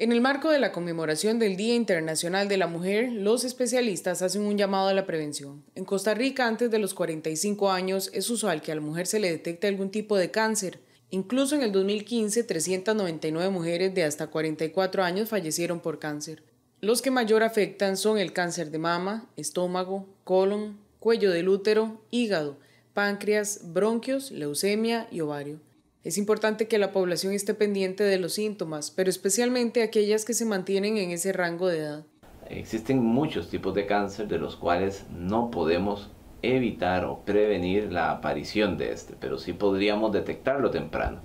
En el marco de la conmemoración del Día Internacional de la Mujer, los especialistas hacen un llamado a la prevención. En Costa Rica, antes de los 45 años, es usual que a la mujer se le detecte algún tipo de cáncer. Incluso en el 2015, 399 mujeres de hasta 44 años fallecieron por cáncer. Los que mayor afectan son el cáncer de mama, estómago, colon, cuello del útero, hígado, páncreas, bronquios, leucemia y ovario. Es importante que la población esté pendiente de los síntomas, pero especialmente aquellas que se mantienen en ese rango de edad. Existen muchos tipos de cáncer de los cuales no podemos evitar o prevenir la aparición de este, pero sí podríamos detectarlo temprano.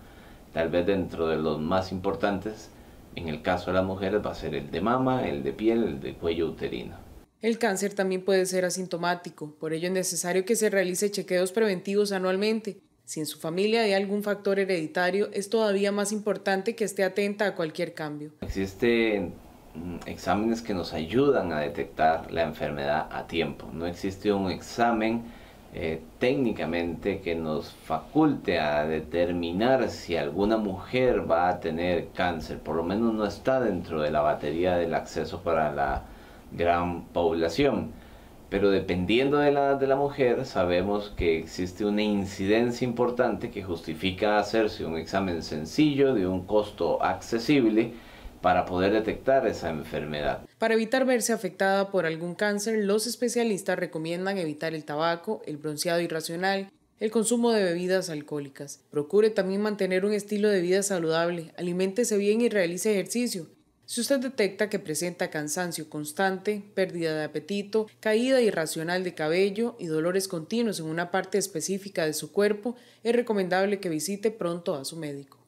Tal vez dentro de los más importantes, en el caso de las mujeres va a ser el de mama, el de piel, el de cuello uterino. El cáncer también puede ser asintomático, por ello es necesario que se realice chequeos preventivos anualmente si en su familia hay algún factor hereditario, es todavía más importante que esté atenta a cualquier cambio. Existen mm, exámenes que nos ayudan a detectar la enfermedad a tiempo. No existe un examen eh, técnicamente que nos faculte a determinar si alguna mujer va a tener cáncer. Por lo menos no está dentro de la batería del acceso para la gran población. Pero dependiendo de la de la mujer, sabemos que existe una incidencia importante que justifica hacerse un examen sencillo de un costo accesible para poder detectar esa enfermedad. Para evitar verse afectada por algún cáncer, los especialistas recomiendan evitar el tabaco, el bronceado irracional, el consumo de bebidas alcohólicas. Procure también mantener un estilo de vida saludable, aliméntese bien y realice ejercicio. Si usted detecta que presenta cansancio constante, pérdida de apetito, caída irracional de cabello y dolores continuos en una parte específica de su cuerpo, es recomendable que visite pronto a su médico.